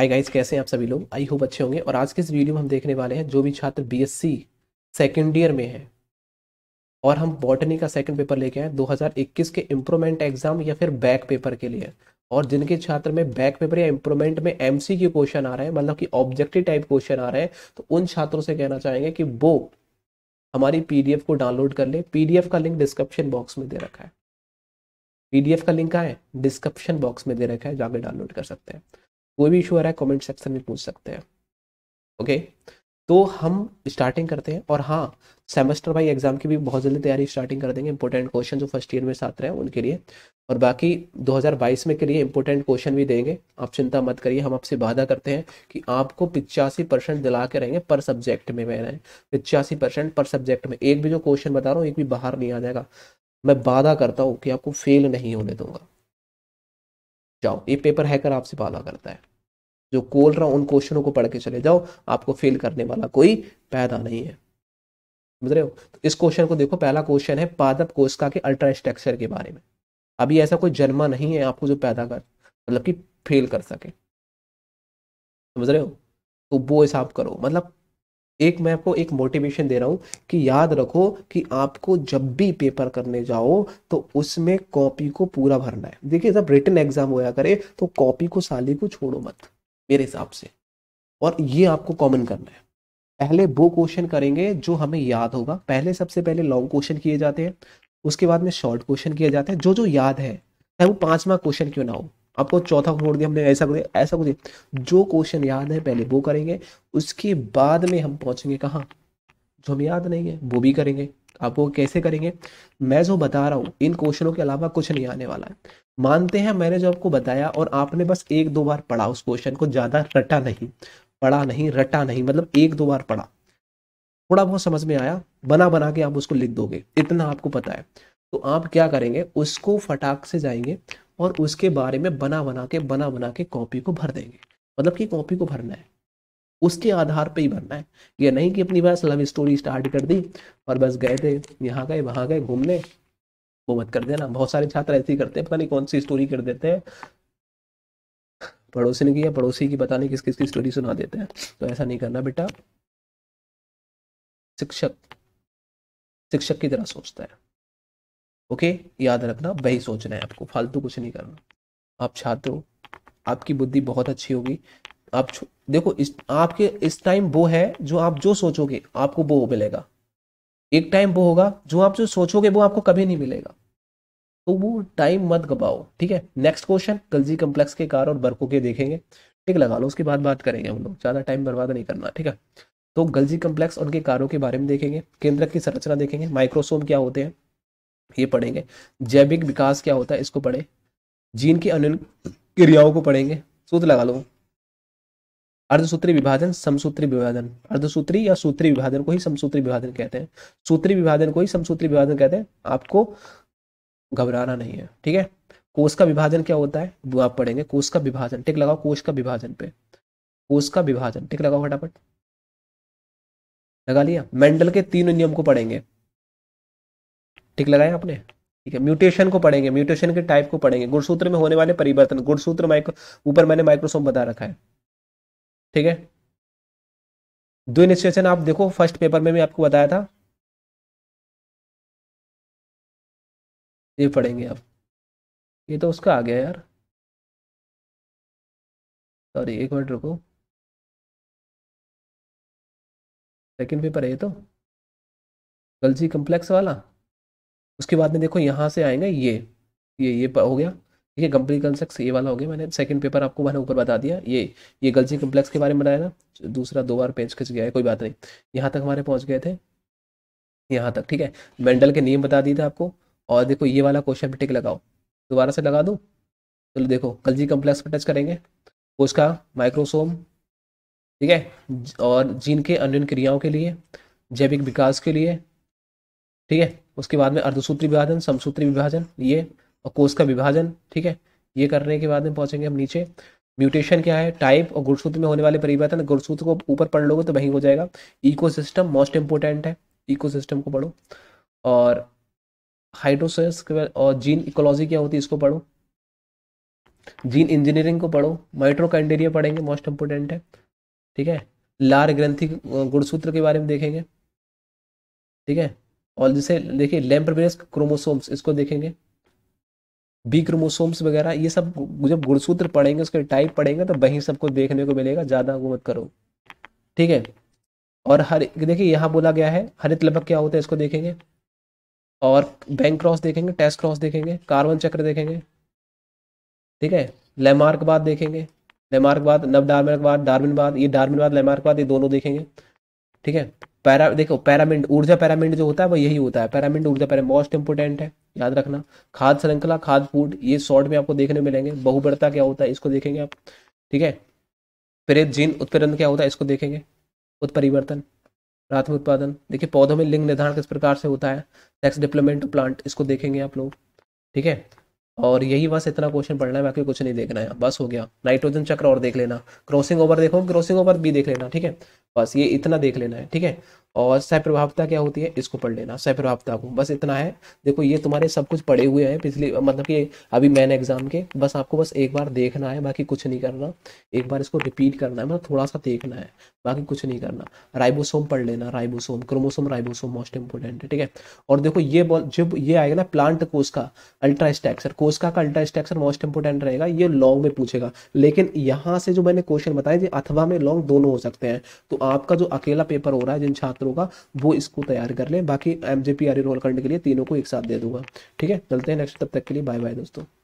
hi guys कैसे हैं आप सभी लोग आई होप अच्छे होंगे और आज के इस वीडियो में हम देखने वाले हैं जो भी छात्र बीएससी सेकेंड ईयर में है और हम बॉटनी का सेकंड पेपर लेके आए 2021 के इम्प्रूवमेंट एग्जाम या फिर बैक पेपर के लिए और जिनके छात्र में बैक पेपर या इम्प्रूवमेंट में एम क्वेश्चन आ रहे हैं मतलब कि ऑब्जेक्टिव टाइप क्वेश्चन आ रहे हैं तो उन छात्रों से कहना चाहेंगे कि वो हमारी पीडीएफ को डाउनलोड कर ले पीडीएफ का लिंक डिस्क्रिप्शन बॉक्स में दे रखा है पीडीएफ का लिंक आए डिस्क्रिप्शन बॉक्स में दे रखा है जाकर डाउनलोड कर सकते हैं कोई भी इशू आ रहा है कमेंट सेक्शन में पूछ सकते हैं ओके तो हम स्टार्टिंग करते हैं और हाँ सेमेस्टर वाइज एग्जाम की भी बहुत जल्दी तैयारी स्टार्टिंग कर देंगे इंपॉर्टेंट क्वेश्चन जो फर्स्ट ईयर में साथ रहे हैं उनके लिए और बाकी 2022 में के लिए इंपॉर्टेंट क्वेश्चन भी देंगे आप चिंता मत करिए हम आपसे वादा करते हैं कि आपको पिचासी परसेंट दिला के रहेंगे पर सब्जेक्ट में मैं पिचासी परसेंट पर सब्जेक्ट में एक भी जो क्वेश्चन बता रहा हूँ एक भी बाहर नहीं आ जाएगा मैं वादा करता हूँ कि आपको फेल नहीं होने दूंगा जाओ ये पेपर हैकर आपसे वादा करता है जो कोल रहा उन क्वेश्चनों को पढ़ के चले जाओ आपको फेल करने वाला कोई पैदा नहीं है समझ रहे हो तो इस क्वेश्चन को देखो पहला क्वेश्चन है पादप कोशिका के अल्ट्रा स्ट्रक्चर के बारे में अभी ऐसा कोई जन्मा नहीं है आपको जो पैदा कर मतलब कि फेल कर सके समझ रहे हो तो वो हिसाब करो मतलब एक मैं आपको एक मोटिवेशन दे रहा हूँ कि याद रखो कि आपको जब भी पेपर करने जाओ तो उसमें कॉपी को पूरा भरना है देखिए जब रिटर्न एग्जाम होया करे तो कॉपी को साली को छोड़ो मत मेरे हिसाब से और ये आपको कॉमन करना है पहले वो क्वेश्चन करेंगे जो हमें याद होगा पहले सबसे पहले लॉन्ग क्वेश्चन किए जाते हैं उसके बाद में शॉर्ट क्वेश्चन किए जाते हैं जो जो याद है चाहे वो पांचवा क्वेश्चन क्यों ना हो आपको चौथा छोड़ दिया हमने ऐसा कुछ ऐसा कुछ जो क्वेश्चन याद है पहले वो करेंगे उसके बाद में हम पहुंचेंगे कहाँ जो हम याद नहीं है वो भी करेंगे आप वो कैसे करेंगे मैं जो बता रहा हूँ इन क्वेश्चनों के अलावा कुछ नहीं आने वाला है मानते हैं मैंने जो आपको बताया और आपने बस एक दो बार पढ़ा उस क्वेश्चन को ज़्यादा रटा नहीं पढ़ा नहीं रटा नहीं मतलब एक दो बार पढ़ा थोड़ा बहुत समझ में आया बना बना के आप उसको लिख दोगे इतना आपको पता है तो आप क्या करेंगे उसको फटाक से जाएंगे और उसके बारे में बना बना के बना बना के कॉपी को भर देंगे मतलब कि कॉपी को भरना है उसके आधार पे ही बनना है ये नहीं कि अपनी बस लव स्टोरी स्टार्ट कर दी और बस गए थे यहाँ गए वहाँ गए घूमने वो मत कर देना बहुत सारे छात्र ऐसे ही करते हैं पता नहीं कौन सी स्टोरी कर देते हैं पड़ोसी ने किया पड़ोसी की पता नहीं किस किस की स्टोरी सुना देते हैं तो ऐसा नहीं करना बेटा शिक्षक शिक्षक की तरह सोचता है ओके याद रखना वही सोचना है आपको फालतू कुछ नहीं करना आप छात्र हो आपकी बुद्धि बहुत अच्छी होगी आप देखो इस आपके इस टाइम वो है जो आप जो सोचोगे आपको वो मिलेगा एक टाइम वो होगा जो आप जो सोचोगे वो आपको कभी नहीं मिलेगा तो वो टाइम मत गवाओ ठीक है नेक्स्ट क्वेश्चन गलजी कम्प्लेक्स के कार और बर्को के देखेंगे ठीक लगा लो उसके बाद बात करेंगे हम लोग ज़्यादा टाइम बर्बाद नहीं करना ठीक है तो गलजी कम्प्लेक्स उनके कारों के बारे में देखेंगे केंद्र की संरचना देखेंगे माइक्रोसोम क्या होते हैं ये पढ़ेंगे जैविक विकास क्या होता है इसको पढ़े जीन की अन्य क्रियाओं को पढ़ेंगे सूद लगा लो अर्धसूत्री विभाजन समसूत्री विभाजन अर्धसूत्री या सूत्री विभाजन को ही समसूत्री विभाजन कहते हैं सूत्री विभाजन को ही समसूत्री विभाजन कहते हैं आपको घबराना नहीं है ठीक है कोष का विभाजन क्या होता है वो आप पढ़ेंगे कोष का विभाजन टिक लगाओ कोष का विभाजन पे कोष का विभाजन टिक लगाओ फटाफट लगा लिया मेंडल के तीन नियम को पढ़ेंगे टिक लगाया आपने ठीक है म्यूटेशन को पढ़ेंगे म्यूटेशन के टाइप को पढ़ेंगे गुणसूत्र में होने वाले परिवर्तन गुणसूत्र माइक्रो ऊपर मैंने माइक्रोसोम बता रखा है ठीक है दो इनिशिएशन आप देखो फर्स्ट पेपर में भी आपको बताया था ये पढ़ेंगे आप ये तो उसका आ गया यार सॉरी एक मिनट रुको सेकेंड पेपर है ये तो गलजी कम्प्लेक्स वाला उसके बाद में देखो यहाँ से आएंगे ये ये ये हो गया ठीक है कंपनी कंसेक्स ये वाला हो गया मैंने सेकंड पेपर आपको मैंने ऊपर बता दिया ये ये गलजी कम्प्लेक्स के बारे में बनाया ना दूसरा दो बार पेज खिंच गया है कोई बात नहीं यहाँ तक हमारे पहुँच गए थे यहाँ तक ठीक है मेंडल के नियम बता दिए थे आपको और देखो ये वाला क्वेश्चन भी टिक लगाओ दोबारा से लगा दो चलो देखो गलजी कम्प्लेक्स पर टच करेंगे उसका माइक्रोसोम ठीक है और जीन के अन्य क्रियाओं के लिए जैविक विकास के लिए ठीक है उसके बाद में अर्धसूत्री विभाजन समसूत्री विभाजन ये और कोर्स का विभाजन ठीक है ये करने के बाद में पहुंचेंगे हम नीचे म्यूटेशन क्या है टाइप और गुड़सूत्र में होने वाले परिवर्तन गुड़सूत्र को ऊपर पढ़ लोगे तो वहीं हो जाएगा इकोसिस्टम मोस्ट इंपोर्टेंट है इकोसिस्टम को पढ़ो और हाइड्रोसेस और जीन इकोलॉजी क्या होती है इसको पढ़ो जीन इंजीनियरिंग को पढ़ो माइट्रोकाइंडेरिया पढ़ेंगे मोस्ट इंपोर्टेंट है ठीक है लार ग्रंथि गुणसूत्र के बारे में देखेंगे ठीक है और जैसे देखिए लैम्प्रवेस क्रोमोसोम्स इसको देखेंगे बी क्रोमोसोम्स वगैरह ये सब जब गुणसूत्र पढ़ेंगे उसके टाइप पढ़ेंगे तो वहीं सबको देखने को मिलेगा ज़्यादा वो मत करो ठीक है और हर देखिए यहाँ बोला गया है हरित लबक क्या होता है इसको देखेंगे और बैंक क्रॉस देखेंगे टेस्ट क्रॉस देखेंगे कार्बन चक्र देखेंगे ठीक है लेमार्क बाद देखेंगे लेमार्क बाद नव डार्मिन बाद ये डार्मिन बाद लेमार्क बाद ये दोनों देखेंगे ठीक है पैरा देखो पैरामिड ऊर्जा पैरामिंड जो होता है वो यही होता है पैरामिड ऊर्जा पैरा मोस्ट इंपोर्टेंट है याद रखना खाद श्रृंखला खाद फूड ये शॉर्ट में आपको देखने मिलेंगे बहुबड़ता क्या होता है इसको देखेंगे आप ठीक है प्रेत जीन उत्प्रेरण क्या होता है इसको देखेंगे उत्परिवर्तन प्राथमिक उत्पादन देखिए पौधों में लिंग निर्धारण किस प्रकार से होता है सेक्स डिप्लोमेंट प्लांट इसको देखेंगे आप लोग ठीक है और यही बस इतना क्वेश्चन पढ़ना है बाकी कुछ नहीं देखना है बस हो गया नाइट्रोजन चक्र और देख लेना क्रॉसिंग ओवर देखो क्रॉसिंग ओवर भी देख लेना ठीक है बस ये इतना देख लेना है ठीक है और सहप्रभावता क्या होती है इसको पढ़ लेना सहप्रभावता को बस इतना है देखो ये तुम्हारे सब कुछ पढ़े हुए हैं पिछले मतलब कि अभी मैंने एग्जाम के बस आपको बस एक बार देखना है बाकी कुछ नहीं करना एक बार इसको रिपीट करना है मतलब थोड़ा सा देखना है बाकी कुछ नहीं करना राइबोसोम पढ़ लेना ribosome chromosome ribosome most important है ठीक है और देखो ये जब ये आएगा ना प्लांट कोष का अल्ट्रा स्ट्रक्चर कोष उसका अल्ट्रा स्ट्रक्चर मोस्ट इंपोर्टेंट रहेगा ये लॉन्ग में पूछेगा लेकिन यहाँ से जो मैंने क्वेश्चन बताया अथवा में लॉन्ग दोनों हो सकते हैं तो आपका जो अकेला पेपर हो रहा है जिन छात्रों का वो इसको तैयार कर लें बाकी एम जे रोल करने के लिए तीनों को एक साथ दे दूंगा ठीक है चलते हैं नेक्स्ट तब तक के लिए बाय बाय दोस्तों